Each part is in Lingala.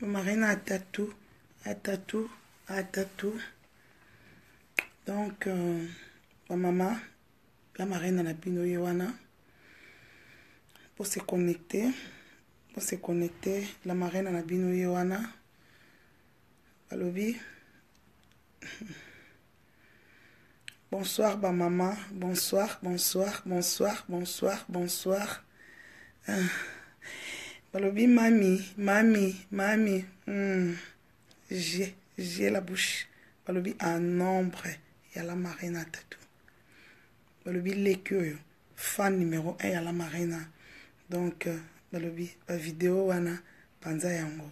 Ma mari a tatou, a tatou, a tatou. Donc, ma euh, maman, la marraine à la binou Yohana, pour se connecter, pour se connecter, la marraine à la binou Yohana, à Bonsoir, ma maman, bonsoir, bonsoir, bonsoir, bonsoir, bonsoir. Euh, Balobi mamie, mamie, mamie. Hmm. J'ai, j'ai la bouche. un ombre. Il y a la marina tatou. Balobi l'écueil. Fan numéro 1, il y a la marina. Donc, euh, Balobi la euh, vidéo, wana, panza yango.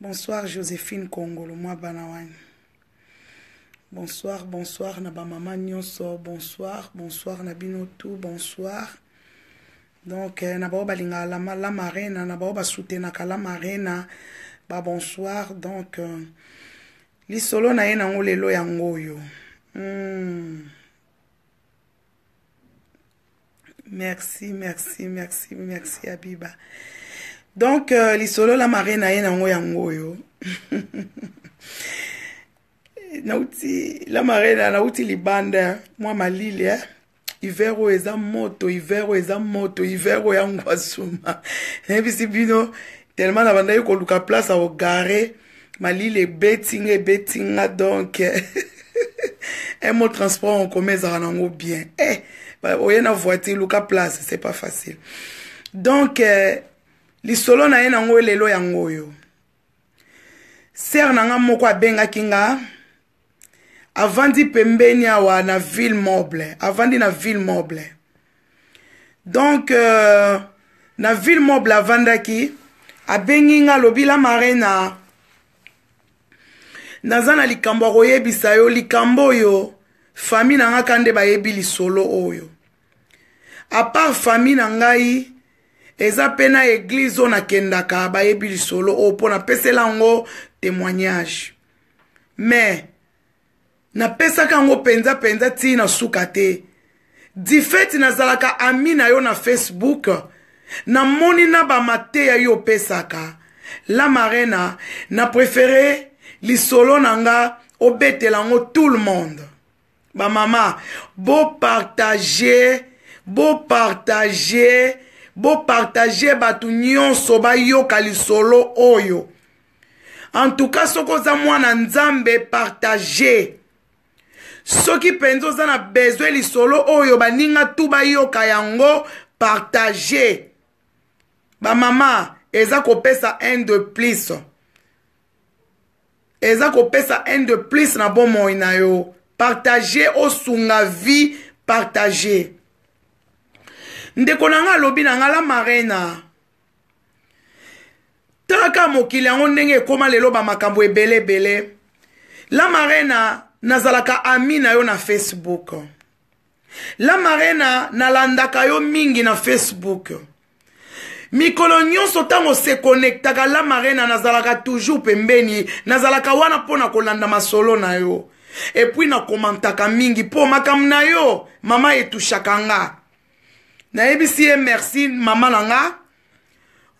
Bonsoir, Joséphine Congo, moi, banawani. Bonsoir, bonsoir, naba maman nyonso. Bonsoir, bonsoir, nabino tout. Bonsoir. donc euh, na bao balingaka la, la marena na bao basutenaka la marena babonsoir donc euh, lisolo na ye nango lelo yango oyo mm. merci merci merci merci abiba donc euh, lisolo la mare na ye nango yango oyo nauti la mare na nauti libanda mwa malili eh? hiver oyo eza moto hiver oyo eza moto hiver oyo yangwasuma nayebisi bino telema na bandaki koluka place ya kogare malili ebeti nga ebeti nga donk mo transport en commun ezalaka nango bien e oye na voiture luka place c'est pas facile donk eh, lisolo na ye nango elelo yango oyo ser na nga moko abengaki nga avandi pembeni awa na ville mobile avandi na ville mobile donc euh, na ville mobile avandaki abengi nga alobi la marena naza na likambo ya koyebisa yo likambo oyo fami na nga ka nde bayebi lisolo oyo apart fami na ngai eza mpe na eglize oyo nakendaka bayebi lisolo oyo mpo napesela yango témoignage mais napesaka yango mpenza-mpenza ntina suka te difeti nazalaka ami na yo na facebook namoni na bamateya yo opesaka la marena na prefere lisolo na nga obetela yango tout le monde bamama bopartage bopartage bopartage bato nyonso bayoka lisolo oyo en tout cas soki oza mwana nzambe partage soki mpenza oza na besoin lisolo oyo baninga tu bayoka yango partage bamama eza kopesa un de plus eza kopesa un de plus na bomoi na yo partage osunga vie partage ndeko na ngai alobi na ngai la marena taka mokili yango ndenge ekóma lelo bamakambo ebele ebele la marena nazalaka ami na yo na facebook la marena nalandaka yo mingi na facebook mikolo nyonso ntango sekonektaka la marena nazalaka toujours pembeni nazalaka wana mpo na kolanda masolo na yo epui nakomantaka mingi mpo makambo na yo mama etushaka nga nayebisi ye merci mama na nga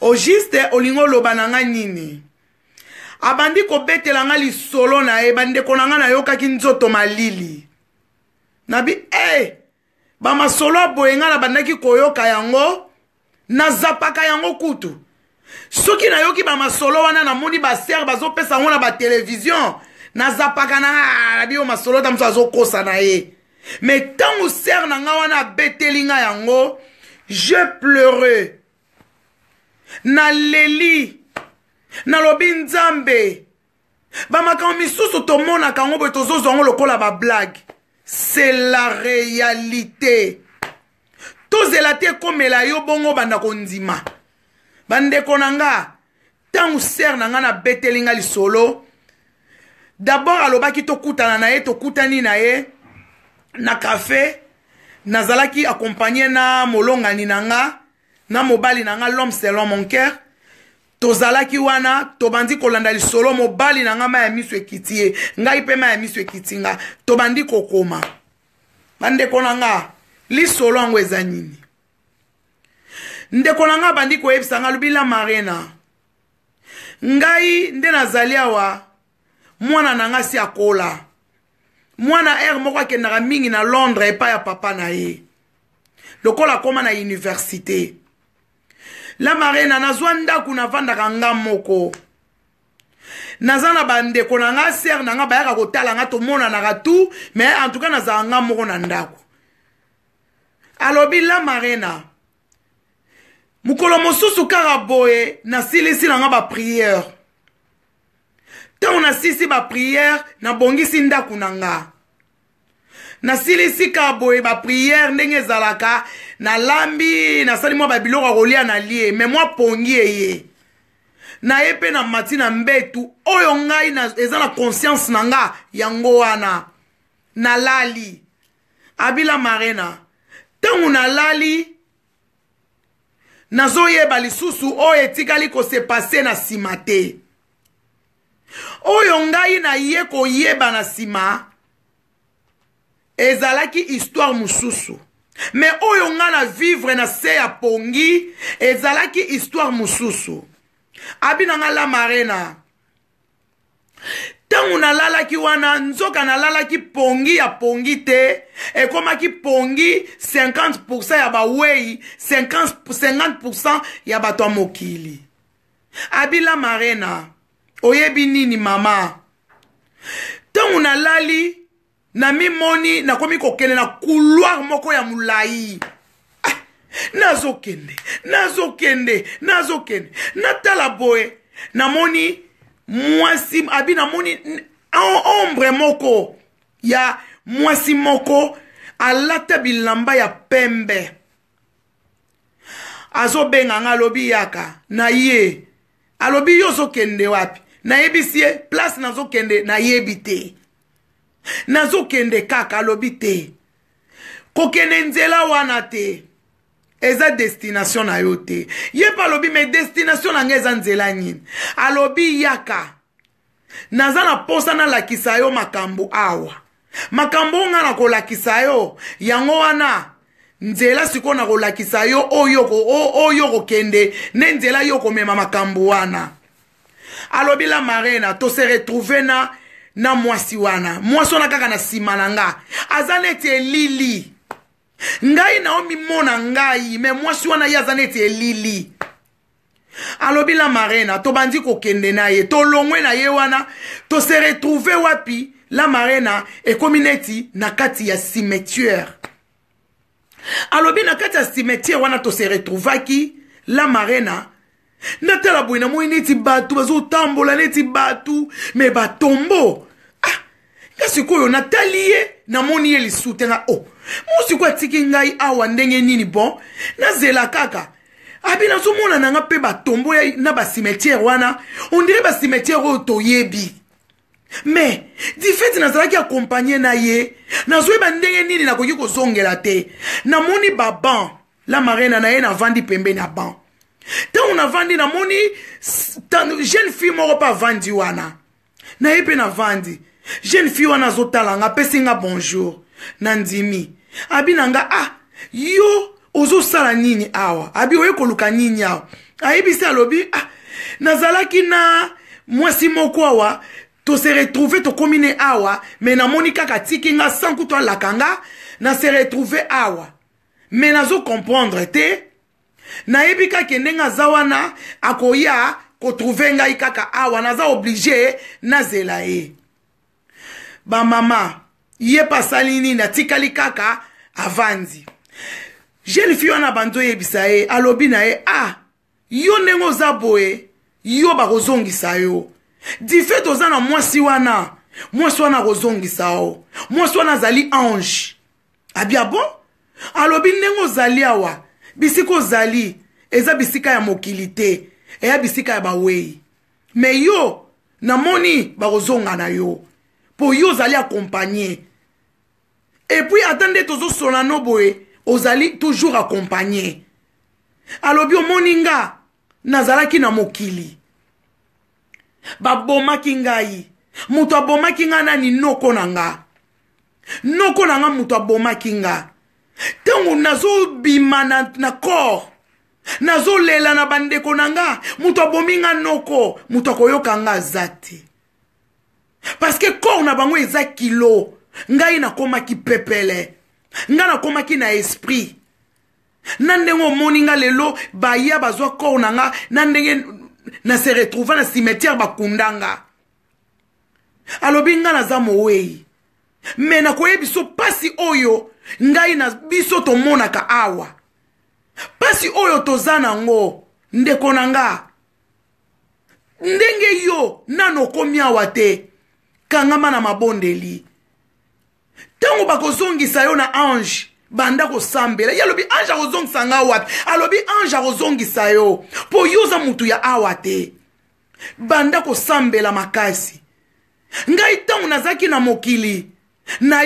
ogiste olingi oloba na nga nini abandi kobetela nga lisolo na ye bandeko na nga nayokaki nzoto malili nabi e hey! bamasolo aboye nga na bandaki koyoka yango nazapaka yango kutu soki nayoki bamasolo wana namoni basere bazopesa yango na batelevizio nazapaka na nga ah, nabi yo masolo ta mosu azokosa na ye me ntango sere na nga wana abeteli nga yango je pleureux naleli nalobi nzambe bamakambo misusu tomonaka yango boye tozozwa yango lokola bablage c'est la réalité tozela te ekomela yo bongo banda kondima bandeko na nga ntango ser na nga nabeteli nga lisolo dabord alobaki tokutana na ye tokutani na ye na kafe nazalaki akompagne na molongani na nga na mobali na nga l'homme selon mon cœur tozalaki wana tobandi kolanda lisolo mobali na ngai ma ya miso ekiti ye ngai mpe ma ya miso ekiti nga tobandi kokoma bandeko na nga lisolo yango eza nini ndeko na nga abandi koyebisa nga alobi la marena ngai nde nazali awa mwana na nga si akola mwana aire moko akendaka mingi na londres epai ya papa na ye lokola akóma na université la marena nazwa ndako navandaka nga moko naza na bandeko na nga ser na nga bayaka kotala nga tomonanaka tu mais en tout cas nazalaka nga moko na ndako alobi la marena mokolo mosusu kaka boye nasilisi na nga bapriere ntango nasilisi bapriere nabongisi ndako na nga nasilisi ka boye bapriere ndenge ezalaka nalambi nasali mwa babiloko ya kolia nalie me mwa pongi eye naye mpe na mati na mbetu oyo ngai eza na conscience na nga yango wana nalali abila marena ntango nalali nazoyeba lisusu oyo etikali kosepase na nsima te oyo ngai naye koyeba na nsima ezalaki histoire mosusu me oyo ngai na vivre na se ya pongi ezalaki histoire mosusu abi na ngai lamarena ntango nalalaki wana nzoka nalalaki pongi ya pongi te ekomaki pongi 50 ya bawei 50, 50 ya bato ya mokili abila marena oyebi nini mama ntango nalali na mimoni nakomi kokende na couloir moko ya molai ah, nazokende nazokende nazokende natala boye namoni mwasi abi namoni ombre moko ya mwasi moko alata bilamba ya pembe azobenga nga alobi yaka na ye alobi yo ozokende wapi nayebisi ye place nazokende nayebi te nazokende kaka alobi te kokende nzela wana te eza destination na yo te ye mpe alobi me destination na ngai eza nzela nini alobi yaka naza na mposa nalakisa yo makambo awa makambo oyo ngai na kolakisa yo yango wana nzela sikoyo na kolakisa yo oyo kokende ne nzela yo komema makambo wana alobi la marena tose retrouve na na mwasi wana mwasi wana kaka na nsima na nga aza neti elili ngai naomi mona ngai me mwasi wana ye aza neti elili alobi la marena tobandi kokende na ye tolongwe na ye wana tose retrouve wapi la marena ekomi neti na kati ya cimetière alobi na kati ya cimetière wana tose retrouvaki la marena natala boye namoi neti bato bazotambola neti bato me batombo sikoyo natali ye namoni ye lisute nga o oh. mu sikoyo atiki ngai awa ndenge nini bon nazela kaka abi nazomona na nga mpe batombo na basimetiere wana ondire basimetiere oyo toyebi me difeti nazalaki akompagne na ye nazoyeba ndenge nini nakoki kozongela te namoni baban la marena na ye navandi pembeni ya ban ntango navandi namoni jeune fille moko mpe avandi wana na ye mpe navandi na jeune fille wana azotala nga apesi nga bonjour na ndimi abi na nga ah yo ozosala nini awa abi oye koluka nini awa ayebisi alobi ah nazalaki na mwasi moko awa tose retrouve tokómi ne awa me namoni kaka tiki nga sanku to alaka nga na se retrouve awa me nazokomprendre te nayebi kaka ndenge aza wana akoya kotrouve ngai kaka awa naza oblige nazela ye bamama ye mpe asali nini atikali kaka avandi jeune fille wana bando oyebisa ye alobi na ye ah yo ndenge oza boye yo bakozongisa yo dife toza na mwasi wana mwasi wana akozongisa yo mwasi wana azali ange abia ah, bon alobi ndenge ozali awa bisika ozali eza bisika ya mokili te eya bisika ya bawei me yo namoni bakozonga na yo mpo yo ozali accompagne epuis ata nde tozosolano boye ozali toujours accompagne alobi omoni nga nazalaki na mokili babomaki ngai moto abomaki ngai nani noko na nga noko na nga moto abomaki nga ntango nazobima na, na corps nazolela na bandeko na nga moto abomi nga noko moto akoyoka nga aza te parceke corps na bango eza kilo ngai nakomaki pepele ngai nakomaki na esprit na ndenge omoni nga lelo baya bazwa corps na nga na ndenge na se retrouva na cimetière bakunda nga alobi ngai naza mowei me nakoyebi biso mpasi oyo ngai na biso tomonaka awa mpasi oyo toza nango ndeko na nga ndenge yo nano okomi awa te kangama na mabondeli ntango bakozongisa yo na ange banda kosambela ye alobi ange akozongisa nga wapi alobi ange akozongisa yo mpo yo oza motu ya awa te banda kosambela makasi ngai ntango nazalaki na mokili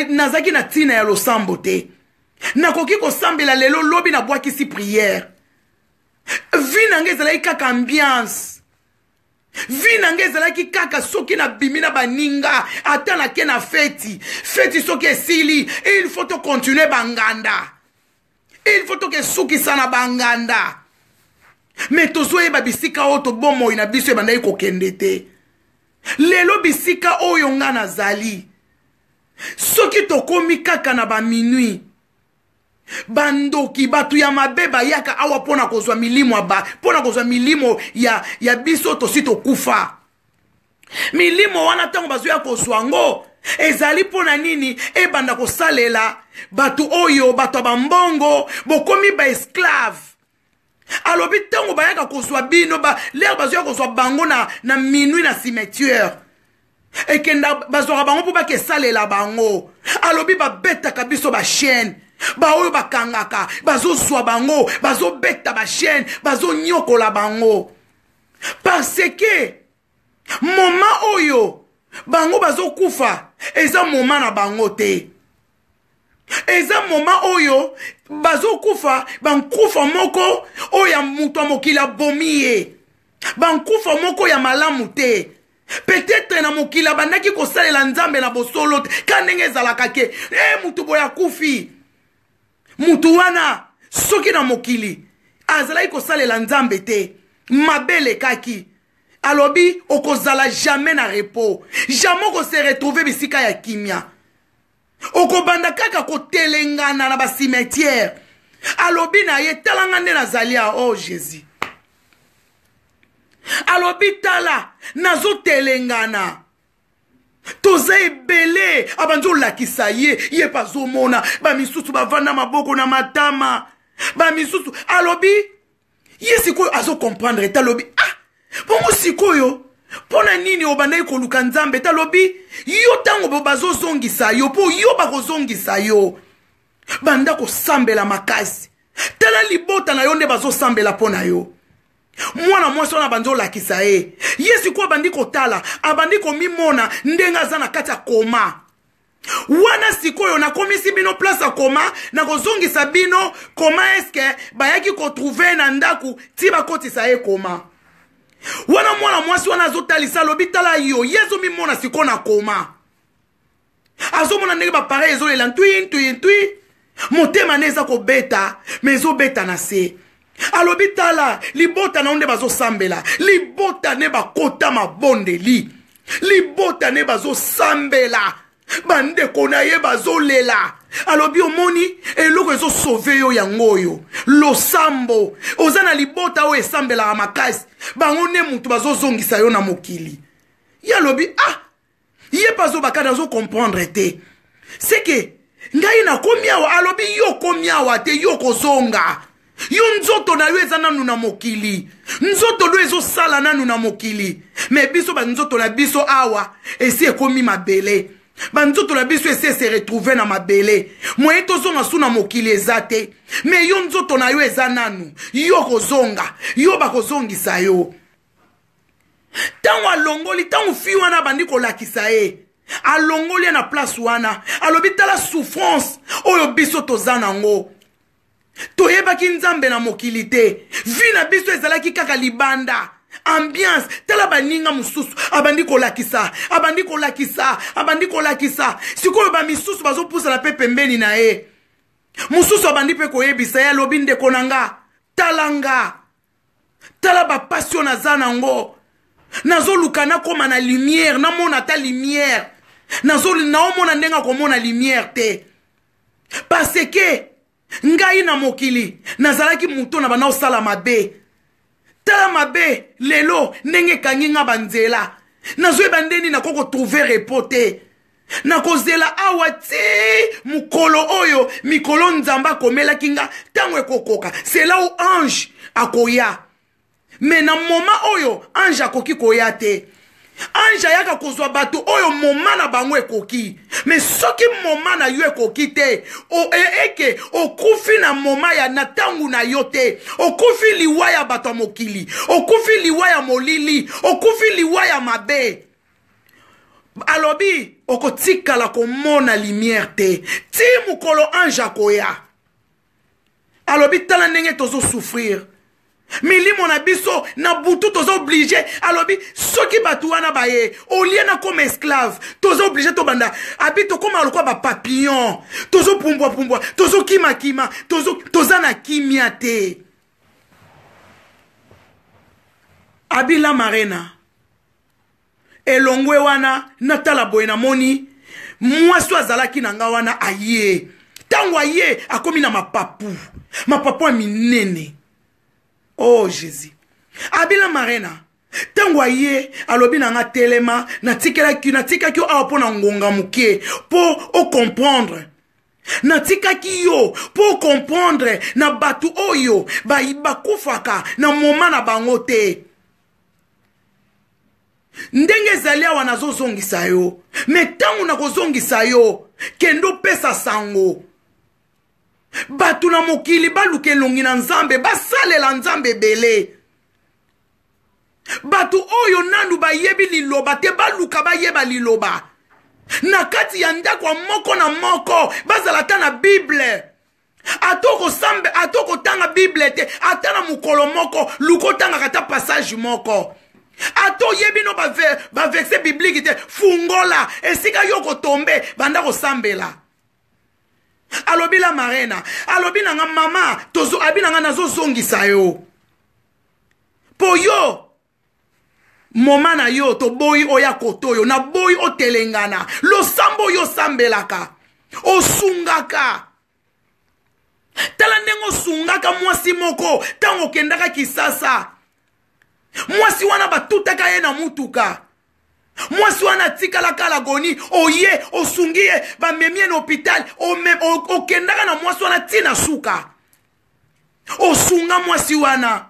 nazalaki na ntina ya losambo te nakoki kosambela lelo lobi nabwakisi priere vi na ngai ezalaki kaka ambiance vi na ngai ezalaki kaka soki nabimi na baninga ata nake na feti feti soki esili il faut tokontinue banganda il faut tokesukisa na banganda me tozoyeba bisika oyo tobomoi na biso ebandaki kokende te lelo bisika oyo nga nazali soki tokómi kaka na baminui bandoki bato ya mabe bayaka awa mpo na kozwa milimo ya ba mpo na kozwa milimo ya, ya biso tosi tokufa milimo wana ntango bazoya kozwa yango ezali mpo na nini ebanda kosalela bato oyo bato ya bambongo bokomi baesclave alobi ntango bayaka kozwa bino ba, lere bazoya kozwa bango na, na minui na cimetiere ekenda bazwaka bango mpo baka esalela bango alobi babetaka biso bashaine baoyo bakangaka bazozwa bango bazobeta bashaine bazonyokola bango parce ke moma oyo bango bazokufa eza moma na bango te eza moma oyo bazokufa bankufa moko oyo ya moto ya mokili abomi ye bankufa moko ya malamu te peut-être na mokili abandaki kosalela nzambe na bosolo te ka ndenge ezalaka ke e motu boye akufi mutu wana soki na mokili azalaki kosalela nzambe te mabe elekaki alobi okozala jamai na repo jamai okose retrouve bisika ya kimia okobanda kaka kotelengana na basimetiere alobi na ye talanga nde nazali ya o oh, jésus alobi tala nazotelengana toza ebele abanzi olakisa ye ye mpe azomona bamisusu bavanda maboko na matama bamisusu alobi ye sikoyo azokomprendre te alobi ah bongo sikoyo mpo na nini obandaki koluka nzambe te alobi yo ntango bazozongisa yo mpo yo bakozongisa yo banda kosambela makasi tala libota na yo nde bazosambela mpo na yo mwana mwasi wana abandi olakisa ye ye sikoyo abandi kotala abandi komimona ndenge aza na kati ya koma wana sikoyo nakomisi bino place ya koma nakozongisa bino koma eske bayaki kotrouve na ndaku ti bakotisa ye koma wana mwana mwasi wana azotalisa alobi tala yo ye ezomimona sikoyo na koma azomona ndenge bapareil ezolela ntwi ntwi ntwi motema nde eza kobeta me ezobeta na se alobi tala libota na yo nde bazosambela libota nde bakota mabondeli libota nde bazosambela bandeko na ye bazolela alobi omoni eloko ezosove yo yango oyo losambo oza na libota oyo esambelaka makasi bango nde motu bazozongisa yo na mokili ye alobi ah ye mpe azobaka nazokomprendre te seke ngai nakomi awa alobi yo komi awa te yo kozonga yo nzoto na yo eza nanu na mokili nzoto lo ezosala nanu na mokili me biso banzoto na biso awa esi ekómi mabele banzoto na biso esi ese retrouve na mabele moye tozonga su na mokili eza te me yo nzoto na yo eza nanu yo kozonga yo bakozongisa yo ntango alongoli ntango fi wana abandi kolakisa ye alongoli ye na place wana alobi tala souffrance oyo biso toza nango toyebaki nzambe na mokili te vi na biso ezalaki kaka libanda ambiance tala baninga mosusu abandi kolakisa abandi kolakisa abandi kolakisa sikoyo bamisusu bazopusana mpe pembeni na ye mosusu abandi mpe koyebisa ye alobi ndeko na nga tala nga tala bapasio naza nango nazoluka nakóma na lumière namona ata lumière naomona ndenge akomona lumière te parce que ngai na mokili nazalaki moto na bana osala mabe tala mabe lelo ndenge ekangi nga banzela nazoyeba ndeni nakoki kotrouve repo te nakozela awa ti mokolo oyo mikolo nzambe akomelaki nga ntango ekokoka sela o ange akoya me na moma oyo ange akoki koya te ange ayaka kozwa bato oyo moma na bango ekoki me soki moma na yo ekoki te e, eke okufi na moma ya na ntango na yo te okufi liwa ya bato ya mokili okufi liwa ya molili okufi liwa ya mabe alobi okotikala komona lumière te ti mokolo ange akoya alobi tala ndenge tozosouffrir milimo na biso na butu toza oblige alobi soki bato wana baye olie nakoma esclave toza oblige tobanda abi tokóma lokwa bapapillon tozopumbwapumbwa tozokimakima toza na kimia te abi la marena elongwe wana natala boye namoni mwasi azalaki na nga wana aye ntango aye akómi na mapapu mapapu ya minene o oh, jésus abila marena ntango aye alobi na nga telema natikelaki natikaki yo awa mpo na ngonga moke mpo okomprendre natikaki yo mpo okomprendre na bato oyo bakufaka na moma na bango te ndenge ezali awa nazozongisa yo me ntango nakozongisa yo kende opesa sango bato na mokili baluka elongi na nzambe basalela nzambe ebele bato oyo nanu bayebi liloba te baluka bayeba liloba na kati ya ndako ya moko na moko bazala ta na bible ata kotanga bible te ata na mokolo moko luka otangaka ta passage moko ata oyebi no baverse ba biblike te fungola esika yo kotombe banda kosambela alobi la marena alobi na nga mama tozo abi na nga nazozongisa yo mpo yo moma na yo toboyi oya koto oyo naboyi otelengana losambo oyo osambelaka osungaka tala ndenge osungaka mwasi moko ntango okendaka kisasa mwasi wana batutaka ye na mutuka mwasi wana atikalaka alagoni oye osungi ye bamemi ye na hôpital okendaka na mwasi wana ntina suka osunga mwasi wana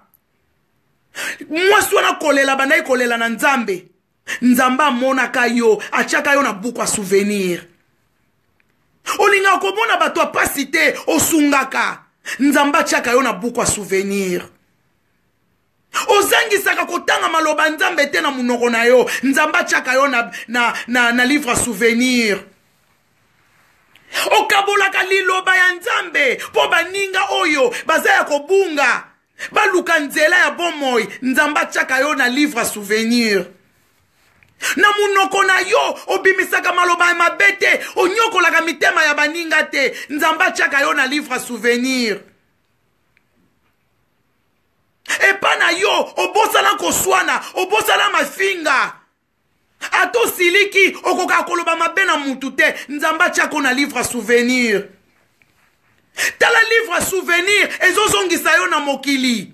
mwasi wana kolela bandaki kolela na nzambe nzambe amonaka yo atiaka yo na buku ya souvenir olingaka komona bato apasi te osungaka nzambe atiaka yo na buku ya souvenir ozangisaka kotanga maloba nzambe te na monoko na yo nzambe atiaka yo na, na, na, na livre souvenir okabolaka liloba ya nzambe mpo baninga oyo baza ya kobunga baluka nzela ya bomoi nzambe atiaka yo na livre souvenir na monoko na yo obimisaka maloba ya mabe te onyokolaka mitema ya baninga te nzambe atiaka yo na livre souvenir epa na yo obosala koswana obosala mafinga ata osiliki okokaka koloba mabe na mutu te nzambe atiako na livre ya souvenir tala livre ya souvenir ezozongisa yo na mokili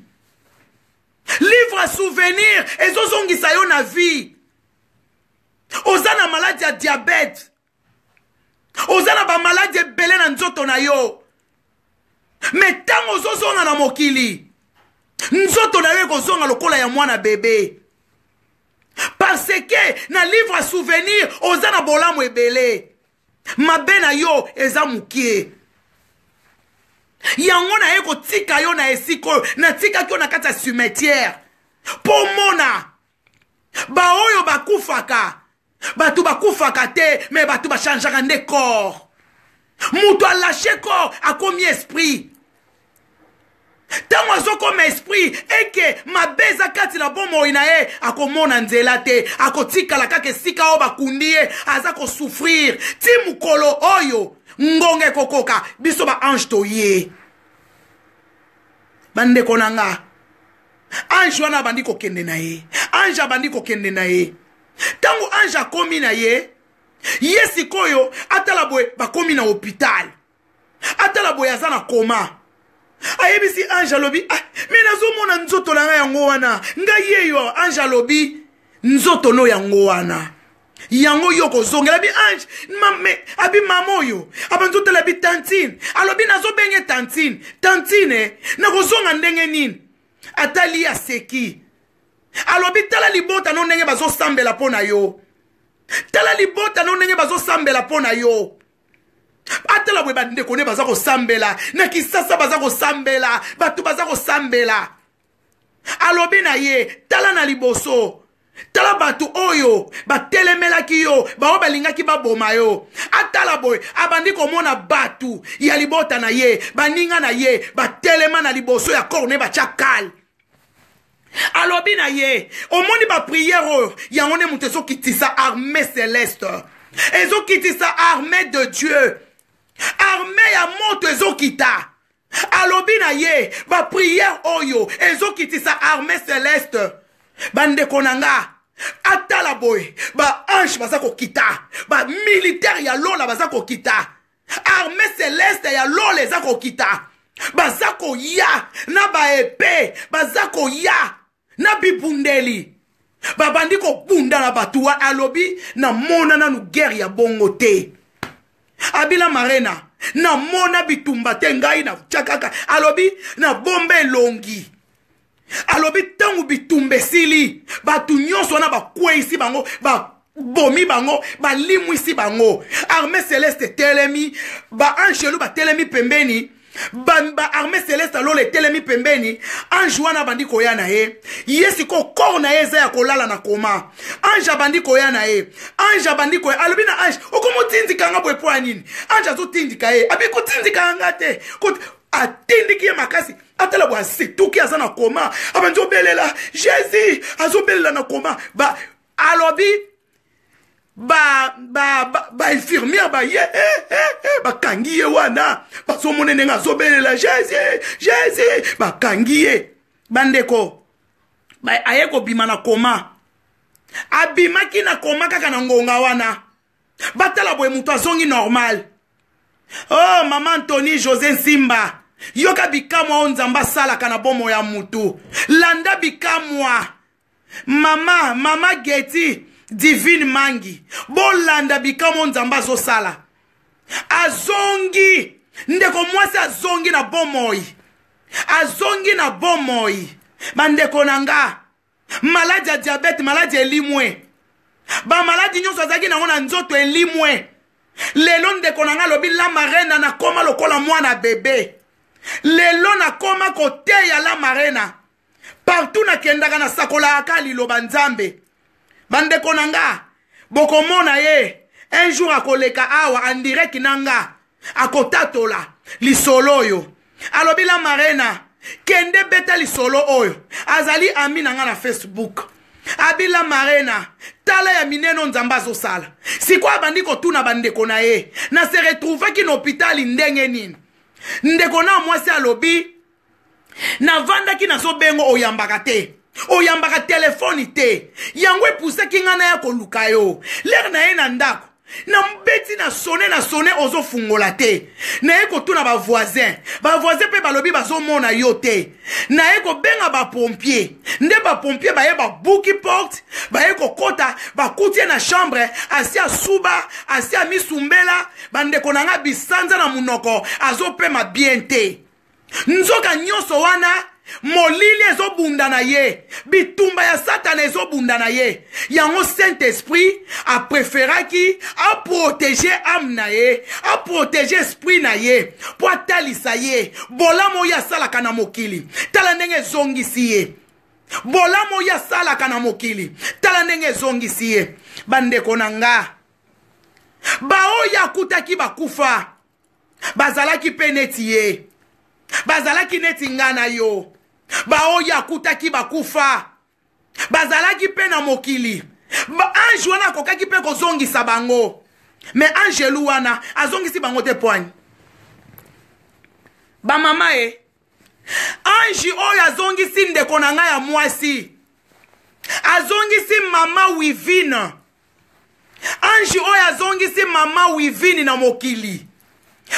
livre ya souvenir ezozongisa yo na vie oza na maladi ya diabete oza na bamaladi ebele na nzoto na yo me ntango ozozonga na mokili nzoto na yo ekozonga lokola ya mwana bebe parce ke na livre ya souvenir oza na bolamu ebele mabe na yo eza mokie yango naye kotika yo na esika oyo natikaki yo na kati ya cimetière mpo mona baoyo bakufaka bato bakufaka te me bato bachangeaka nde corps moto alashe corps akomi esprit ntango azokoma esprit eke mabe eza kati na bomoi na ye akomona nzela te akotikala kaka esika oyo bakundi ye aza kosufrir ti mokolo oyo ngonga ekokoka biso baange toye bandeko na nga ange wana abandi kokende na ye ange abandi kokende na ye ntango ange akomi na ye ye sikoyo atala boye bakomi na hôpital atala boye aza na koma ayebisi ange alobi ah, me nazomona nzoto na ngai yango wana ngai yeyo ange alobi nzoto no yango wana yango yo kozongela bi ange mame abi mama oyo abanzotela bi tantine alobi nazobenge tantine tantine eh, nakozonga ndenge nini atali aseki alobi tala libota no ndenge bazosambela mpo na yo tala libota no ndenge bazosambela mpo na yo atala boye bandeko nde baza kosambela na kisasa baza kosambela bato baza kosambela alobi na ye tala na liboso tala bato oyo batelemelaki yo bango balingaki baboma yo atala boye abandi komona bato ya libota na ye baninga na ye batelema na liboso ya korne batya kale alobi na ye omoni bapriere oyo yango nde moto ezokitisa armée céleste ezokitisa armée de dieu arme ya moto ezokita alobi na ye bapriere oyo ezokitisa arme celeste bandeko na nga atala boye baange baza kokita bamilitare ya lola baza kokita arme celeste ya lola eza kokita baza koya na baepe baza koya na bibundeli babandi kobunda na bato wana alobi namona nanu gere ya bongo te abila marena namona bitumba te ngai natya kaka alobi nabomba elongi alobi ntango bitumba esili bato nyonso wana bakweisi bango babomi bango balimwisi bango arme celeste etelemi baanchelu batelemi pembeni baarme celeste alola etelemi pembeni ange wana abandi koya na ye ye sikoyo kor na ye eza ya kolala na koma ange abandi koya na ye ange abandi koya alobi na ange okomi otindika nga boye mpo ya nini ange azotindika ye abi kotindika nga te atindiki ye makasi atala bo asetuki aza na koma abandi obelela jésus azobelela na koma ba alobi bainfirmière ba, ba, ba, baye eh, eh, eh, bakangi ye wana bazomona ndenge azobelela jésus jésus bakangi ye bandeko ba, aye kobima na koma abimaki na koma kaka na ngonga wana batala boye moto azongi normal o oh, mama antoni josé nsimba yoka bikamwa oyo nzambe asalaka na bomoi ya motu landa bikamwa mama mama geti divine mangi bolanda bikamwa nzambe azosala azongi ndeko mwasi azongi na bomoi azongi na bomoi bandeko na nga maladi ya diabete maladi elimwe bamaladi nyonso azalaki nango na nzoto elimwe lelo ndeko na nga alobi lamarena nakoma lokola mwana bebe lelo nakoma koteya lamarena partout nakendaka nasakolaka liloba nzambe bandeko na nga bokomona ye un jour akoleka awa endirect na nga akotatola lisolo oyo alobi la marena kende beta lisolo oyo azali ami na nga na facebook abila marena tala ya mineno nzambe azosala sikoyo abandi kotuna bandeko na ye na se retrouvaki na hôpitali ndenge nini ndeko na mwasi alobi navandaki na sobengo oyambaka te oyambaka telefone te yango epusaki ngai naya koluka yo lere na ye na ndako na mbeti na sone na sone ozofungola te naye kotuna bavoisin bavoisin mpe balobi bazomona yo te naye kobenga bapompier nde bapompier baye babuki porte baye kokɔta bakutie na chambre asi asuba asi amisumbela bandeko na nga bisanza na monoko azopema bien te nzoka nyonso wana molili ezobunda na ye bitumba ya satana ezobunda na ye yango saint-esprit apreferaki aprotege ame na ye aprotege esprit na ye mpo atalisa ye bolamu oyo asalaka na mokili tala ndenge ezongisi ye bolamu oyo asalaka na mokili tala ndenge ezongisi ye bandeko na nga baoyo akutaki bakufa bazalaki mpe neti ye bazalaki neti nga na yo baoyo akutaki bakufa bazalaki mpe na mokili ba ange wana akokaki mpe kozongisa bango me angelu wana azongisi bango te poigne bamama e ange oyo azongisi ndeko na ngai ya mwasi azongisi mama wivine ange oyo azongisi mama wivine na mokili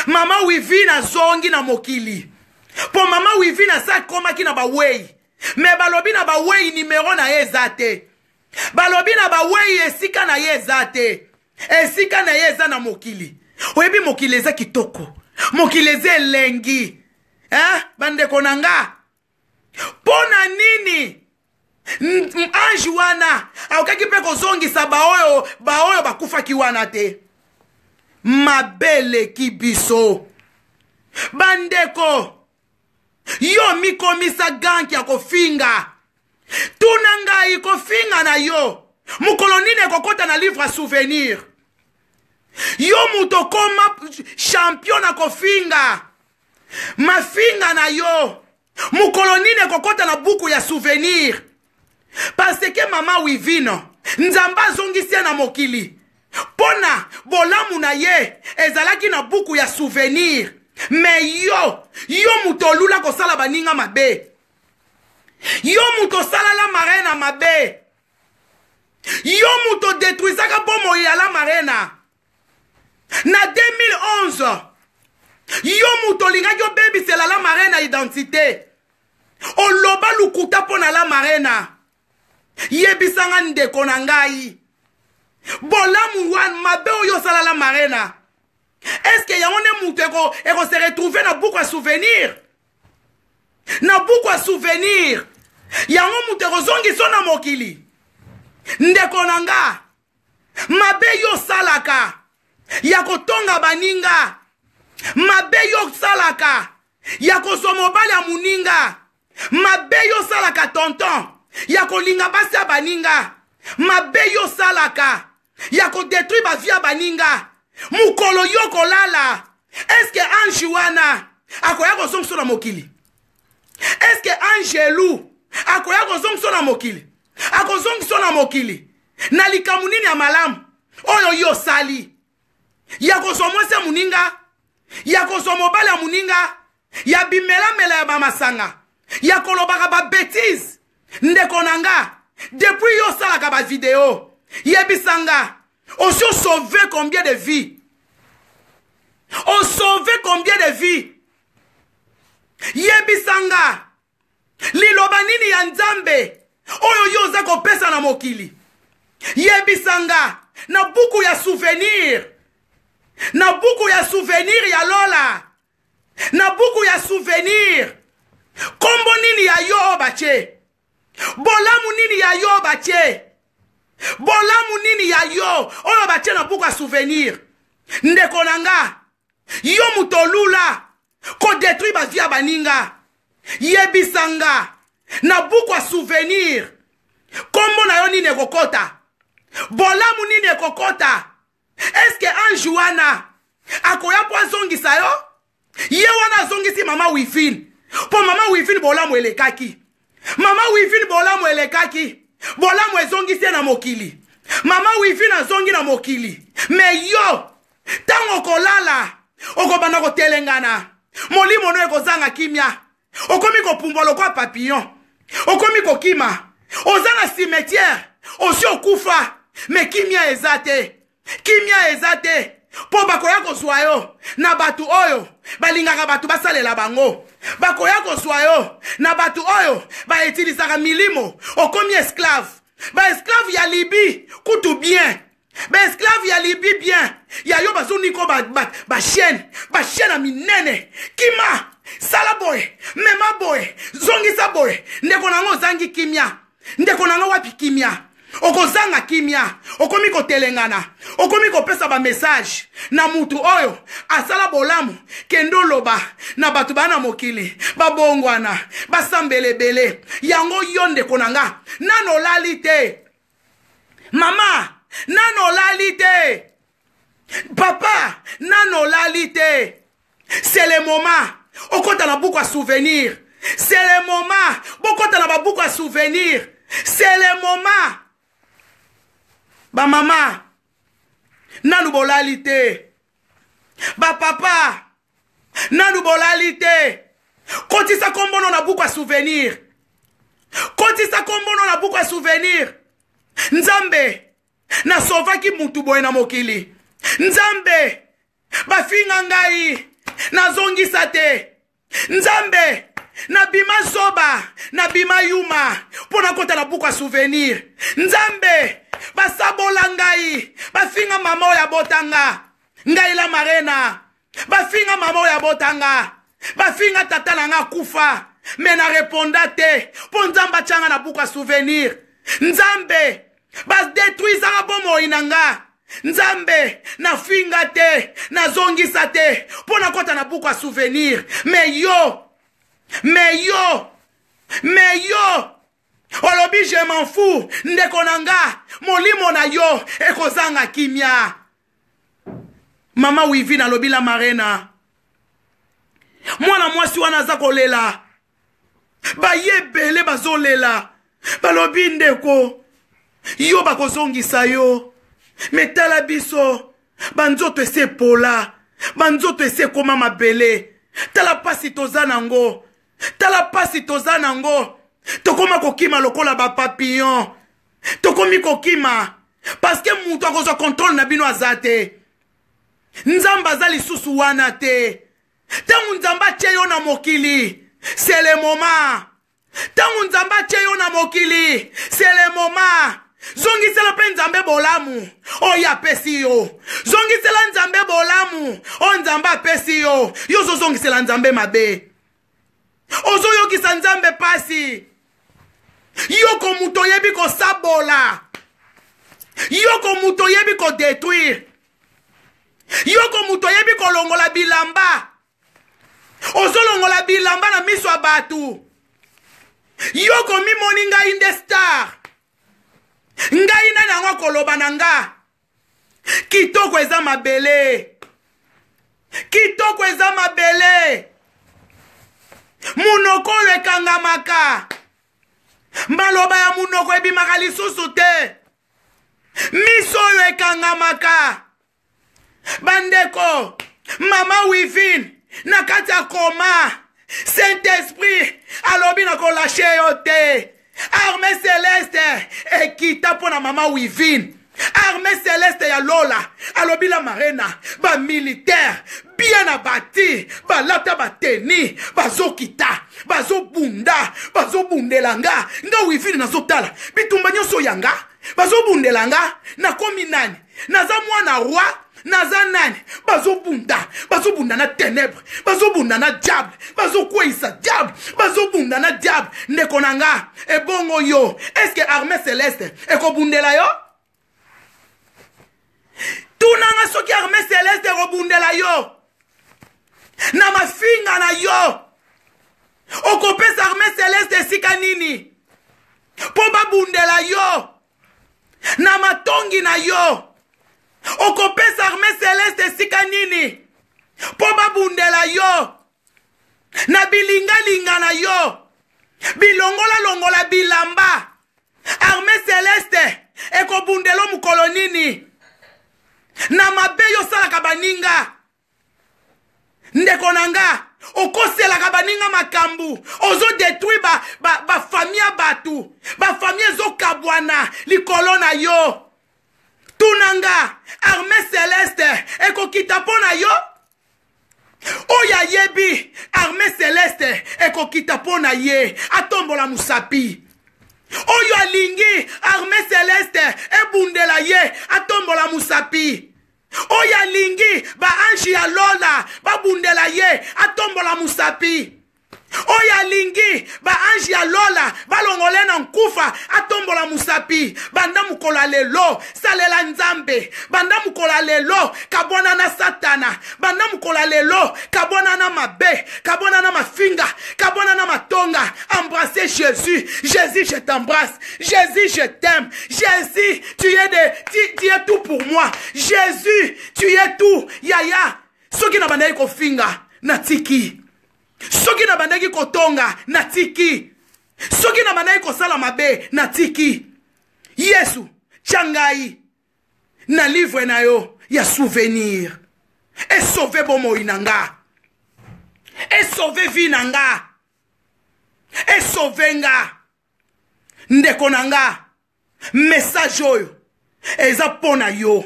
mama wivine azongi na mokili mpo mama wivi na se akómaki na bawei me balobi na bawei nimero na ye eza te balobi na bawei esika na ye eza te esika na ye eza na mokili oyebi mokili eza kitoko mokili eza elengi eh? bandeko na nga mpo na nini ange wana akokaki mpe kozongisa baoyo baoyo bakufaki wana te mabe eleki biso bandeko yo mikomisa ganki ya kofinga tuna ngai kofinga na yo mokolo nini ekokɔta na livre ya souvenir yo moto okoma champion na kofinga mafinga na yo mokolo nini ekokɔta na buku ya souvenir parce ke mama wivino nzambe azongisi ye na mokili mpo na bolamu na ye ezalaki na buku ya souvenir me yo yo moto olula kosala baninga mabe yo moto osalala marena mabe yo moto odetruisaka mpo moi ala marena na 2011 yo moto olingaki obebisela la marena identité oloba lukuta mpo na la marena yebisanga ndeko na ngai bolamu mabe oyo osala la marena est ce yango nde moto ekose retrouve na buku ya souvenir na buku ya souvenir yango moto ekozongiso na mokili ndeko na nga mabe yo osalaka ya kotonga baninga mabe yo osalaka ya kozwa mobali ya moninga mabe yo osalaka tonton ya kolinga basi ya baninga mabe yo osalaka ya kodetruire bavie ya baninga mokolo yo kolala eske ange wana akoya kozongiso na mokili eske angelu akoya kozongiso na mokili akozongiso na mokili na likambo nini ya malamu oyo yo osali ya kozwa mwasi ya moninga ya kozwa mobali ya moninga ya bimelamela ya bamasanga ya kolobaka babetise ndeko na nga depuis yo osalaka bavideo yebisa nga Aussi, on sauvé combien de vies On sauvé combien de vies yebisanga liloba nini ya nzambe oyo yo oza kopesa na mokili yebisanga na buku ya souvenir na buku ya souvenir ya lola na buku ya souvenir kombo nini ya yo oyo batye bolamu nini ya yo oyo batye bolamu nini ya yo oyo batie na buku ya souvenir ndeko na nga yo moto olula kodetruire bavi ya baninga yebisa nga na buku ya souvenir nkombo na yo nini ekokɔta bolamu nini ekokɔta eske ange wana akoya mpo azongisa yo ye wana azongisi mama wifine mpo mama wifine bolamu elekaki mama wifine bolamu elekaki bolamu ezongi te na mokili mama wifi nazongi na mokili me yo ntango okolala okobanda kotelengana molimo no ekozanga kimia okomi kopumbwa lokwa papillon okomi kokima oza na simetiere osi okufa me kimia eza te kimia eza te mpo bakoya kozwa yo na bato oyo balingaka bato basalela bango bakoya kozwa yo na bato oyo baetilisaka milimo okomi esclave baesclave ya libi kutu bien baesclave ya libi bien ya yo bazonika bashiene bashiene ya minene kima sala boye mema boye zongisa boye ndeko nango ozangi kimia ndeko nango wapi kimia okozanga kimia okomi kotelengana okomi kopesa bamessage na mutu oyo asala bolamu kende oloba na bato baa na mokili babongwana basambela ebele yango yo ndeko na nga nano olali te mama nano olali te papa nano olali te c'est le moment okota na buku ya souvenir c'est le moment bokota na babuku ya souvenir c'est le moment bamama nanu bolali te bapapa nanu bolali te kotisa kombono na buku ya souvenir kotisa kombono na buku ya souvenir nzambe nasovaki mutu boye na mokili nzambe bafinga ngai nazongisa te nzambe nabima zoba nabima yuma mpo nakota na buku ya souvenir nzambe basabola ngai bafinga mama oyo abotanga ngai la marena bafinga mama oyo abotanga bafinga tata na nga kufa me nareponda te mpo nzambe atyanga na buku ya souvenir nzambe badetruisanga bomoi na nga nzambe nafinga te nazongisa te mpo nakɔta na buku ya souvenir me yo me yo me yo olobi je manfu ndeko na nga molimo na yo ekozanga kimia mama wivi nalobi la marena mwana mwasi wana aza kolela baye ebele bazolela balobi ndeko yo bakozongisa yo me tala biso banzoto ese epola banzoto ese ekóma mabele tala mpasi toza nango tala mpasi toza nango tokóma kokima lokola bapapillon tokómi kokima parceke moto akozwa kontrole na bino aza te nzambe aza lisusu wana te ntango nzambe atie yo na mokili selemoma ntango nzambe atie yo na mokili selemoma zongisela mpe nzambe bolamu oyo apesi yo zongisela nzambe bolamu o nzambe apesi yo yo ozozongisela nzambe mabe ozoyokisa nzambe pasi yoko moto oyebi kosabola yoko moto oyebi kodetruire yoko moto oyebi kolongola bilamba ozolongola bilamba na miso ya bato yoko mimoni ngai nde star ngai nani yango akoloba na nga kitoko eza mabele kitoko eza mabele monoko olo ekangamaka maloba ya munoko ebimaka lisusu te miso oyo ekangamaka bandeko mama wivine na kati ya koma saint-esprit alobi na kolashe yo te arme celeste ekita mpo na mama wivine arme celeste ya lola alobi la marena bamilitaire bien abati balata bateni bazokita bazobunda bazobundela nga nga wivile nazotala bitumba nyonso ya nga bazobundela nga nakomi nani naza mwana roi naza nani bazobunda bazobunda na ténèbre bazobunda na diable bazokweyisa diable bazobunda na diable ndeko na nga ebongo yo eske arme celeste ekobundela yo tunanga soki arme celeste ekobundela yo na mafinga na yo okopesa arme celeste esika nini mpo babundela yo na matongi na yo okopesa arme celeste esika nini mpo babundela yo na bilingalinga na yo bilongola-longola bilamba arme celeste ekobundela mokolo nini na mabe yo osalaka baninga ndeko na nga okoselaka baninga makambo ozodetruit bafami ba, ba ya bato bafami ezokabwana likolo na yo tuna nga arme celeste ekokita mpo na yo oyo ayebi arme celeste ekokita mpo na ye atombola mosapi oyo alingi arme celeste ebundela ye atombola mosapi oyo alingi baange ya lola babundela ye atombola musapi oyo alingi baange ya lola balongole na nkufa atombola musapi banda mokolo lelo salela nzambe banda mokolo lelo kabwana na satana banda mokolo lelo kabwana na mabe kabwana na mafinga kabwana na matonga embrasse jésus jésus je t'embrasse jésus je t'aime jésus tu es, de, tu, tu es tout pour moi jésus tu es tout yaya soki na bandaki kofinga natiki soki nabandaki kotonga natiki soki nabandaki kosala mabe natiki yesu tya ngai na livre na yo ya souvenir esauve bomoi na nga esauve vi na nga esauve nga ndeko na nga message oyo eza mpo na yo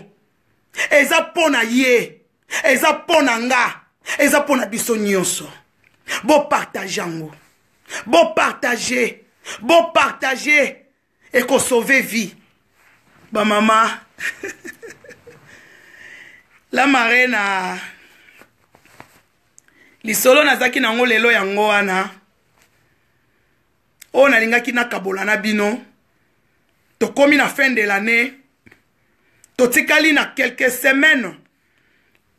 eza mpo na ye eza mpo na nga eza mpo na biso nyonso bopartage yango bopartage bopartage ekosauve vie bamama la mare na lisolo nazalaki nango lelo yango wana oyo nalingaki nakabola na bino tokómi na fin de l'année totikali na quelques semaines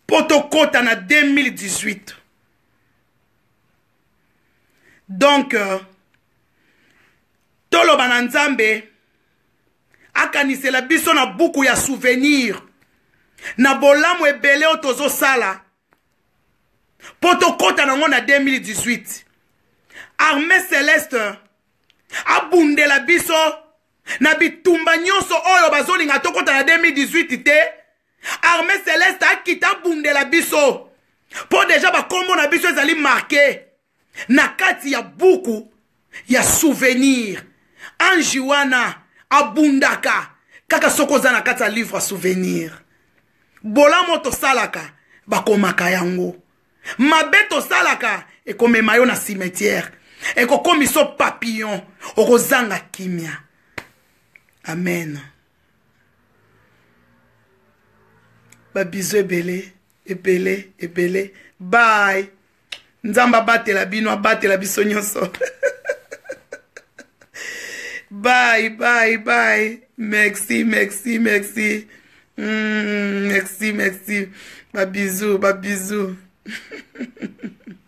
mpo tokɔta na 2018 donc euh, toloba na nzambe akanisela biso na buku ya souvenir na bolamu ebele oyo tozosala mpo tokɔta nango na 2018 armée celeste abundela biso na bitumba nyonso oyo bazolinga tokɔta na 2018 te armée celeste akita abundela biso mpo deja bakombo na biso ezali marke na kati ya buku ya souvenir ange wana abundaka kaka soki oza na kati ya livre ya souvenir bolamu tosalaka bakomaka yango mabe tosalaka ekomema yo na cimetière ekokomiso papillon okozanga kimia amen babizo ebele ebele ebele bye nzambe abatela bino abatela biso nyonso bye bye bye merci merci merci mm, merci merci babizou babizou